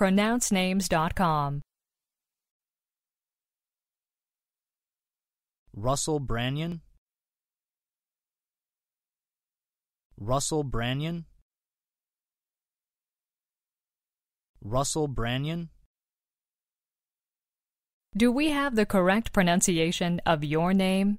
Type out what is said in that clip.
pronouncenames.com. Russell Branyan Russell Branyan Russell Branyan Do we have the correct pronunciation of your name?